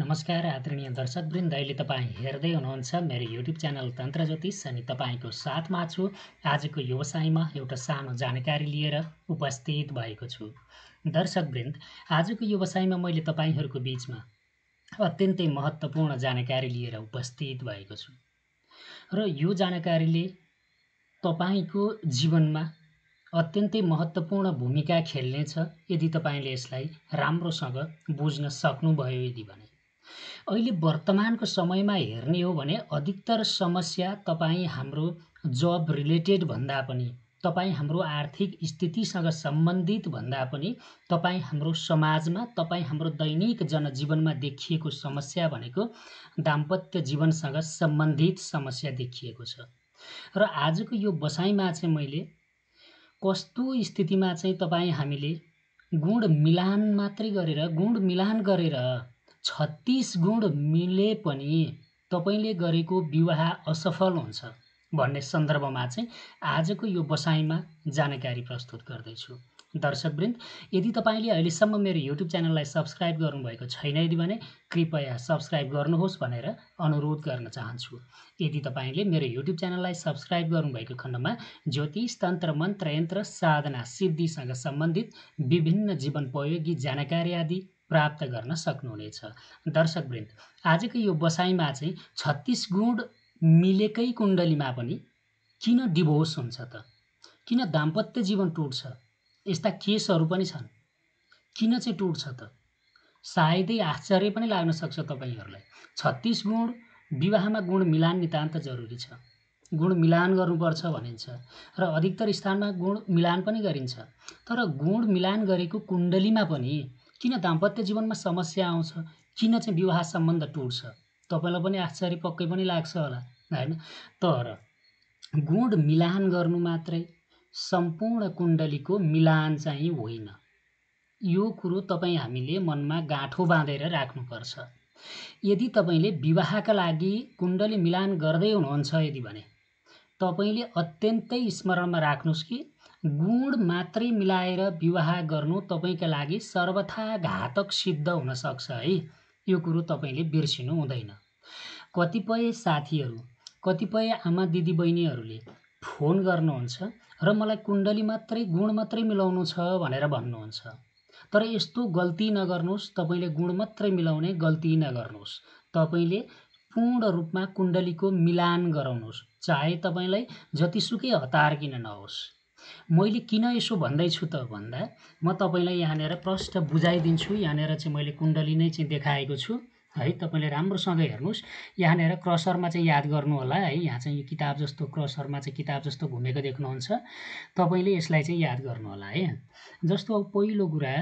नमस्कार आदरणीय दर्शक वृन्द अहिले तपाईँ हेर्दै हुनुहुन्छ मेरो युट्युब च्यानल तन्त्र ज्योतिष अनि तपाईँको साथमा छु आजको व्यवसायमा एउटा सानो जानकारी लिएर उपस्थित भएको छु दर्शक वृन्द आजको व्यवसायमा मैले तपाईँहरूको बिचमा अत्यन्तै महत्त्वपूर्ण जानकारी लिएर उपस्थित भएको छु र यो जानकारीले तपाईँको जीवनमा अत्यन्तै महत्त्वपूर्ण भूमिका खेल्नेछ यदि तपाईँले यसलाई राम्रोसँग बुझ्न सक्नुभयो यदि भने अहिले वर्तमानको समयमा हेर्ने हो भने अधिकतर समस्या तपाईँ हाम्रो जब रिलेटेड भन्दा पनि तपाईँ हाम्रो आर्थिक स्थितिसँग सम्बन्धित भन्दा पनि तपाईँ हाम्रो समाजमा तपाईँ हाम्रो दैनिक जनजीवनमा देखिएको समस्या भनेको दाम्पत्य जीवनसँग सम्बन्धित समस्या देखिएको छ र आजको यो बसाइमा चाहिँ मैले कस्तो स्थितिमा चाहिँ तपाईँ हामीले गुण मिलान मात्रै गरेर गुण मिलान गरेर छत्तिस गुण मिले पनि तपाईँले गरेको विवाह असफल हुन्छ भन्ने सन्दर्भमा चाहिँ आजको यो बसाइमा जानकारी प्रस्तुत गर्दैछु दर्शकवृन्द यदि तपाईँले अहिलेसम्म मेरो युट्युब च्यानललाई सब्सक्राइब गर्नुभएको छैन यदि भने कृपया सब्सक्राइब गर्नुहोस् भनेर अनुरोध गर्न चाहन्छु यदि तपाईँले मेरो युट्युब च्यानललाई सब्सक्राइब गर्नुभएको खण्डमा ज्योतिष तन्त्र मन्त्र यन्त्र साधना सिद्धिसँग सम्बन्धित विभिन्न जीवनपयोगी जानकारी आदि प्राप्त गर्न सक्नुहुनेछ दर्शकवृन्द आजको यो बसाइमा चाहिँ छत्तिस गुण मिलेकै कुण्डलीमा पनि किन डिभोर्स हुन्छ त किन दाम्पत्य जीवन टुट्छ यस्ता केसहरू पनि छन् किन चाहिँ टुट्छ त सायदै आश्चर्य पनि लाग्न सक्छ तपाईँहरूलाई छत्तिस गुण विवाहमा गुण मिलान नितान्त जरुरी छ गुण मिलान गर्नुपर्छ भनिन्छ र अधिकतर स्थानमा गुण मिलान पनि गरिन्छ तर गुण मिलान गरेको कुण्डलीमा पनि किन दाम्पत्य जीवनमा समस्या आउँछ किन चाहिँ विवाह सम्बन्ध टुट्छ तपाईँलाई पनि आश्चर्य पक्कै पनि लाग्छ होला होइन तर गुण मिलान गर्नु मात्रै सम्पूर्ण कुण्डलीको मिलान चाहिँ होइन यो कुरो तपाईँ हामीले मनमा गाँठो बाँधेर राख्नुपर्छ यदि तपाईँले विवाहका लागि कुण्डली मिलान गर्दै हुनुहुन्छ यदि भने तपाईँले अत्यन्तै स्मरणमा राख्नुहोस् कि गुण मात्रै मिलाएर विवाह गर्नु तपाईँका लागि सर्वथा घातक सिद्ध हुनसक्छ है यो कुरो तपाईँले बिर्सिनु हुँदैन कतिपय साथीहरू कतिपय आमा दिदीबहिनीहरूले फोन गर्नुहुन्छ र मलाई कुण्डली मात्रै गुण मात्रै मिलाउनु छ भनेर भन्नुहुन्छ तर यस्तो गल्ती नगर्नुहोस् तपाईँले गुण मात्रै मिलाउने गल्ती नगर्नुहोस् तपाईँले पूर्ण रूपमा कुण्डलीको मिलान गराउनुहोस् चाहे तपाईँलाई जतिसुकै हतार किन नहोस् मैले किन यसो भन्दैछु त भन्दा म तपाईँलाई यहाँनिर प्रष्ट बुझाइदिन्छु यहाँनिर चाहिँ मैले कुण्डली नै चाहिँ देखाएको छु है तपाईँले राम्रोसँग हेर्नुहोस् यहाँनिर क्रसरमा चाहिँ याद गर्नु होला है यहाँ चाहिँ यो किताब जस्तो क्रसरमा चाहिँ किताब जस्तो घुमेको देख्नुहुन्छ तपाईँले यसलाई चाहिँ याद गर्नु होला है जस्तो अब पहिलो कुरा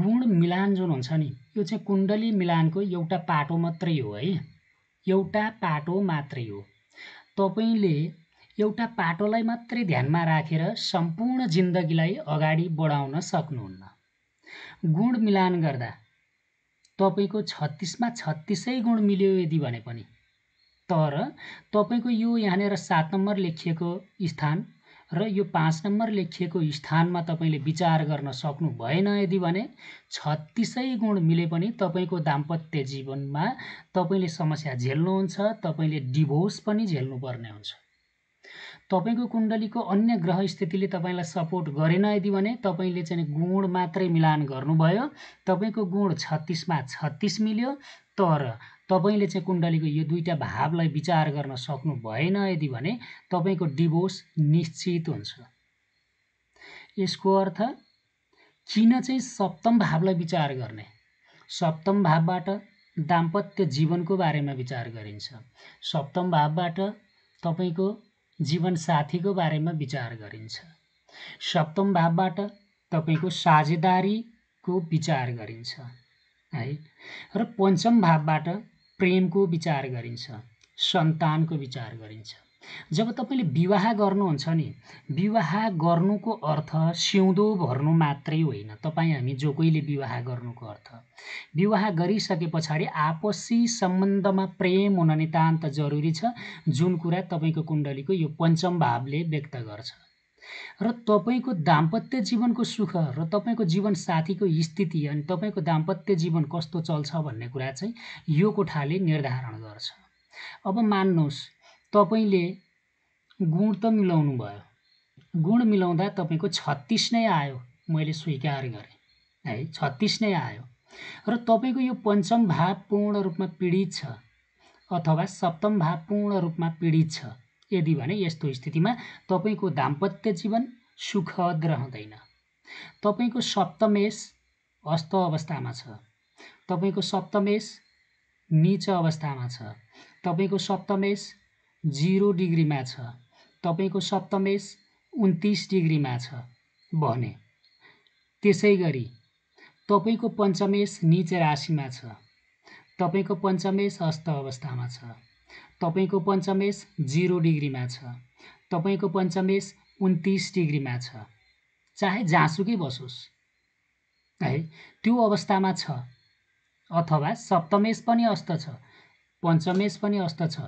गुण मिलान जुन हुन्छ नि यो चाहिँ कुण्डली मिलानको एउटा पाटो मात्रै हो है एउटा पाटो मात्रै हो तपाईँले एउटा पाटोलाई मात्रै ध्यानमा राखेर सम्पूर्ण जिन्दगीलाई अगाडि बढाउन सक्नुहुन्न गुण मिलान गर्दा तपाईँको छत्तिसमा छत्तिसै गुण मिल्यो यदि भने पनि तर तपाईँको यो यहाँनिर सात नम्बर लेखिएको स्थान र यो पाँच नम्बर लेखिएको स्थानमा तपाईँले विचार गर्न सक्नु भएन यदि भने छत्तिसै गुण मिले पनि तपाईँको दाम्पत्य जीवनमा तपाईँले समस्या झेल्नुहुन्छ तपाईँले डिभोर्स पनि झेल्नुपर्ने हुन्छ तपाईँको कुण्डलीको अन्य ग्रह स्थितिले तपाईँलाई सपोर्ट गरेन यदि भने तपाईँले चाहिँ गुण मात्रै मिलान गर्नुभयो तपाईँको गुण छत्तिसमा छत्तिस मिल्यो तर तपाईँले चाहिँ कुण्डलीको यो दुईवटा भावलाई विचार गर्न सक्नु भएन यदि भने तपाईँको डिभोर्स निश्चित हुन्छ यसको अर्थ किन चाहिँ सप्तम भावलाई विचार गर्ने सप्तम भावबाट दाम्पत्य जीवनको बारेमा विचार गरिन्छ सप्तम भावबाट तपाईँको जीवनसाथीको बारेमा विचार गरिन्छ सप्तम भावबाट तपाईँको साझेदारीको विचार गरिन्छ है र पञ्चम भावबाट प्रेमको विचार गरिन्छ सन्तानको विचार गरिन्छ जब तपाईँले विवाह गर्नुहुन्छ नि विवाह गर्नुको अर्थ सिउँदो भर्नु मात्रै होइन तपाईँ हामी जो कोहीले विवाह गर्नुको अर्थ विवाह गरिसके पछाडि आपसी सम्बन्धमा प्रेम हुन नितान्त जरुरी छ जुन कुरा तपाईँको कुण्डलीको यो पञ्चम भावले व्यक्त गर्छ र तपाईँको दाम्पत्य जीवनको सुख र तपाईँको जीवनसाथीको स्थिति अनि तपाईँको दाम्पत्य जीवन कस्तो चल्छ भन्ने कुरा चाहिँ यो कोठाले निर्धारण गर्छ अब मान्नुहोस् तपाईँले गुण त मिलाउनु भयो गुण मिलाउँदा तपाईँको छत्तिस नै आयो मैले स्वीकार गरेँ है छत्तिस नै आयो र तपाईँको यो पञ्चम भाव पूर्ण रूपमा पीडित छ अथवा सप्तम भाव पूर्ण रूपमा पीडित छ यदि भने यस्तो स्थितिमा तपाईँको दाम्पत्य जीवन सुखद रहँदैन तपाईँको सप्तमेश अस्त अवस्थामा छ तपाईँको सप्तमेश नीच अवस्थामा छ तपाईँको सप्तमेस जिरो डिग्रीमा छ तपाईँको सप्तमेस उन्तिस डिग्रीमा छ भने त्यसै गरी तपाईँको पञ्चमेश निच राशिमा छ तपाईँको पञ्चमेस हस्त अवस्थामा छ तपाईँको पञ्चमेश जिरो डिग्रीमा छ तपाईँको पञ्चमेश उन्तिस डिग्रीमा छ चाहे जहाँसुकै बसोस् है त्यो अवस्थामा छ अथवा सप्तमेश पनि अस्त छ पञ्चमेश पनि अस्त छ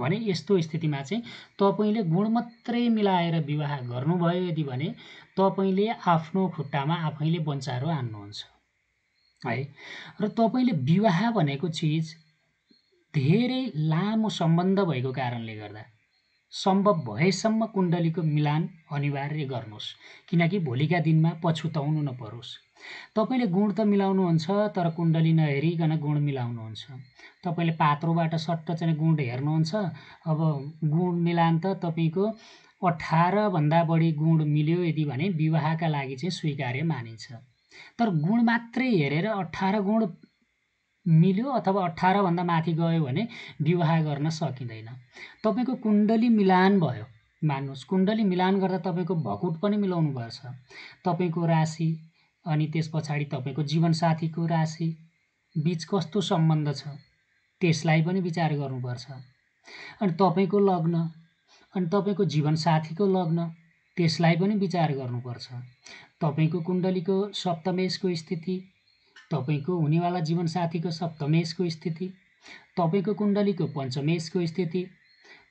भने यस्तो स्थितिमा चाहिँ तपाईँले गुण मात्रै मिलाएर विवाह गर्नुभयो यदि भने तपाईँले आफ्नो खुट्टामा आफैले बन्चारो हान्नुहुन्छ है र तपाईँले विवाह भनेको चिज धेरै लामो सम्बन्ध भएको कारणले गर्दा सम्भव भएसम्म कुण्डलीको मिलान अनिवार्य गर्नुहोस् किनकि भोलिका दिनमा पछुताउनु नपरोस् तपाईँले गुण त मिलाउनुहुन्छ तर कुण्डली नहेरिकन गुण मिलाउनुहुन्छ तपाईँले पात्रोबाट सट्ट चाहिँ गुण हेर्नुहुन्छ अब गुण मिलान त तपाईँको अठारभन्दा बढी गुण मिल्यो यदि भने विवाहका लागि चाहिँ स्वीकार्य मानिन्छ तर गुण मात्रै हेरेर अठार गुण मिल्यो अथवा अठारभन्दा माथि गयो भने विवाह गर्न सकिँदैन तपाईँको कुण्डली मिलान भयो मान्नुहोस् कुण्डली मिलान गर्दा तपाईँको भकुट पनि मिलाउनुपर्छ तपाईँको राशि अनि त्यस पछाडि तपाईँको जीवनसाथीको राशि बिच कस्तो सम्बन्ध छ त्यसलाई पनि विचार गर्नुपर्छ अनि तपाईँको लग्न अनि तपाईँको जीवनसाथीको लग्न त्यसलाई पनि विचार गर्नुपर्छ तपाईँको कुण्डलीको सप्तमेशको स्थिति तपाईँको हुनेवाला जीवनसाथीको सप्तमेशको स्थिति तपाईँको कुण्डलीको पञ्चमेशको स्थिति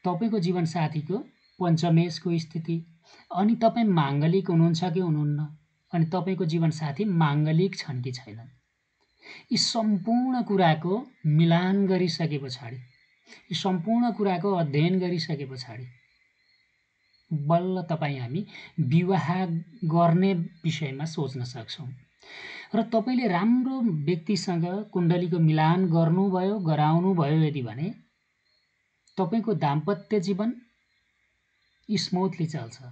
तपाईँको जीवनसाथीको पञ्चमेशको स्थिति अनि तपाईँ माङ्गलिक हुनुहुन्छ कि हुनुहुन्न अनि तपाईँको जीवनसाथी माङ्गलिक छन् कि छैनन् यी सम्पूर्ण कुराको मिलान गरिसके पछाडि यी सम्पूर्ण कुराको अध्ययन गरिसके पछाडि बल्ल तपाईँ हामी विवाह गर्ने विषयमा सोच्न सक्छौँ र तपाईँले राम्रो व्यक्तिसँग कुण्डलीको मिलान गर्नुभयो गराउनुभयो यदि भने तपाईँको दाम्पत्य जीवन स्मुथली चल्छ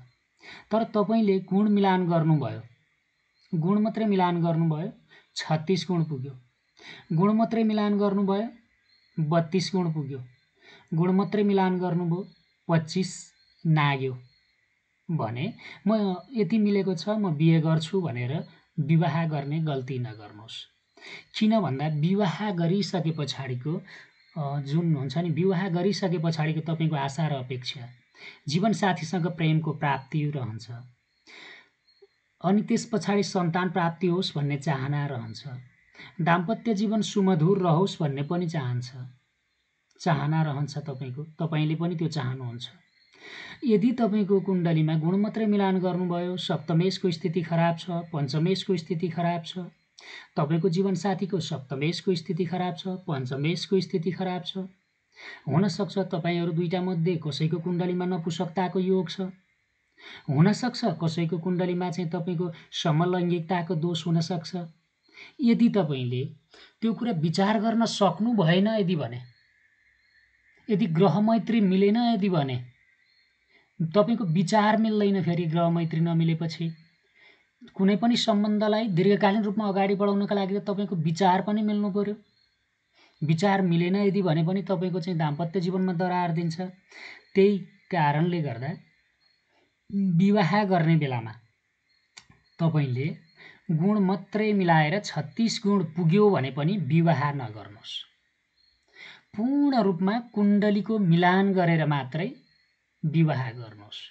तर तपाईँले गुण मिलान गर्नुभयो गुण मात्रै मिलान गर्नुभयो छत्तिस गुण पुग्यो गुण मात्रै मिलान गर्नुभयो बत्तिस गुण पुग्यो गुण मात्रै मिलान गर्नुभयो पच्चिस नाग्यो भने म यति मिलेको छ म बिहे गर्छु भनेर विवाह गर्ने गल्ती नगर्नुहोस् किन भन्दा विवाह गरिसके पछाडिको जुन हुन्छ नि विवाह गरिसके पछाडिको तपाईँको आशा र अपेक्षा जीवनसाथीसँग प्रेमको प्राप्ति रहन्छ अनि त्यस पछाडि सन्तान प्राप्ति होस् भन्ने चाहना रहन्छ दाम्पत्य जीवन सुमधुर रहोस् भन्ने पनि चाहन्छ चाहना रहन्छ तपाईँको तपाईँले पनि त्यो चाहनुहुन्छ यदि तपाईँको कुण्डलीमा गुण मात्रै मिलान गर्नुभयो सप्तमेशको स्थिति खराब छ पञ्चमेशको स्थिति खराब छ तपाईँको जीवनसाथीको सप्तमेशको स्थिति खराब छ पञ्चमेशको स्थिति खराब छ हुनसक्छ तपाईँहरू दुईवटा मध्ये कसैको कुण्डलीमा नपुसक्ताको योग छ हुनसक्छ कसैको कुण्डलीमा चाहिँ तपाईँको समलैङ्गिकताको दोष हुनसक्छ यदि तपाईँले त्यो कुरा विचार गर्न सक्नु भएन यदि भने यदि ग्रह मैत्री मिलेन यदि भने तपाईँको विचार मिल्दैन फेरि मैत्री नमिलेपछि कुनै पनि सम्बन्धलाई दीर्घकालीन रूपमा अगाडि बढाउनका लागि त तपाईँको विचार पनि मिल्नु पऱ्यो विचार मिलेन यदि भने पनि तपाईँको चाहिँ दाम्पत्य जीवनमा दरार दिन्छ त्यही कारणले गर्दा विवाह गर्ने बेलामा तपाईँले गुण मात्रै मिलाएर छत्तिस गुण पुग्यो भने पनि विवाह नगर्नुहोस् पूर्ण रूपमा कुण्डलीको मिलान गरेर मात्रै विवाह गर्नुहोस्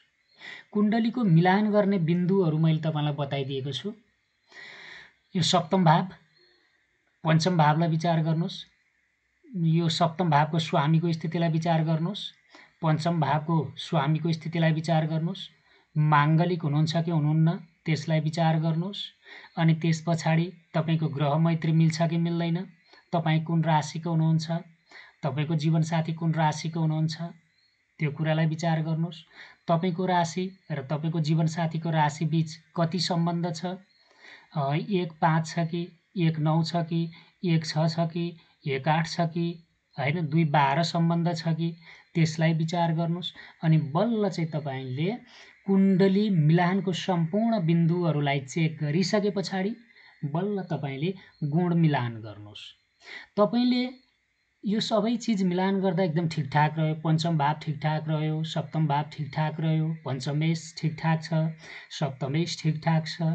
कुण्डलीको मिलान गर्ने बिन्दुहरू मैले तपाईँलाई बताइदिएको छु यो सप्तम भाव पञ्चम भावलाई विचार गर्नुहोस् यो सप्तम भावको स्वामीको स्थितिलाई विचार गर्नुहोस् पञ्चम भावको स्वामीको स्थितिलाई विचार गर्नुहोस् माङ्गलिक हुनुहुन्छ कि हुनुहुन्न त्यसलाई विचार गर्नुहोस् अनि त्यस पछाडि तपाईँको ग्रह मैत्री मिल्छ कि मिल्दैन तपाईँ कुन राशिको हुनुहुन्छ तपाईँको जीवनसाथी कुन राशिको हुनुहुन्छ त्यो कुरालाई विचार गर्नुहोस् तपाईँको राशि र तपाईँको जीवनसाथीको राशि राशिबिच कति सम्बन्ध छ एक पाँच छ कि एक नौ छ कि एक छ छ कि एक आठ छ कि होइन दुई बाह्र सम्बन्ध छ कि त्यसलाई विचार गर्नुहोस् अनि बल्ल चाहिँ तपाईँले कुण्डली मिलानको सम्पूर्ण बिन्दुहरूलाई चेक गरिसके पछाडि बल्ल तपाईँले गुण मिलान गर्नुहोस् तपाईँले यो सबै चिज मिलान गर्दा एकदम ठिकठाक रह्यो पञ्चम भाव ठिकठाक रह्यो सप्तम भाव ठिकठाक रह्यो पञ्चमेश ठिकठाक छ सप्तमेश ठिकठाक छ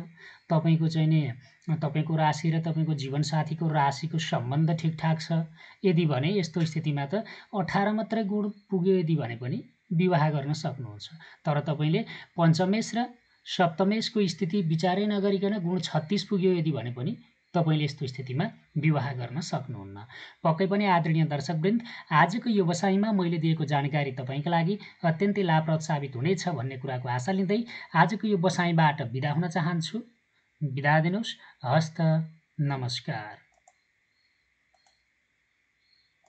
तपाईँको चाहिँ नि तपाईँको राशि र तपाईँको जीवनसाथीको राशिको सम्बन्ध ठिकठाक छ यदि भने यस्तो स्थितिमा त अठार मात्रै गुण पुग्यो यदि भने पनि विवाह गर्न सक्नुहुन्छ तर तपाईँले पञ्चमेश र सप्तमेशको स्थिति विचारै नगरिकन गुण छत्तिस पुग्यो यदि भने पनि तपाईँले यस्तो स्थितिमा विवाह गर्न सक्नुहुन्न पक्कै पनि आदरणीय दर्शकवृन्द आजको यो व्यवसायमा मैले दिएको जानकारी तपाईँका लागि अत्यन्तै लाभप्रद साबित हुनेछ भन्ने कुराको आशा लिँदै आजको यो व्यवसायबाट बिदा हुन चाहन्छु बिदा दिनुहोस् हस्त नमस्कार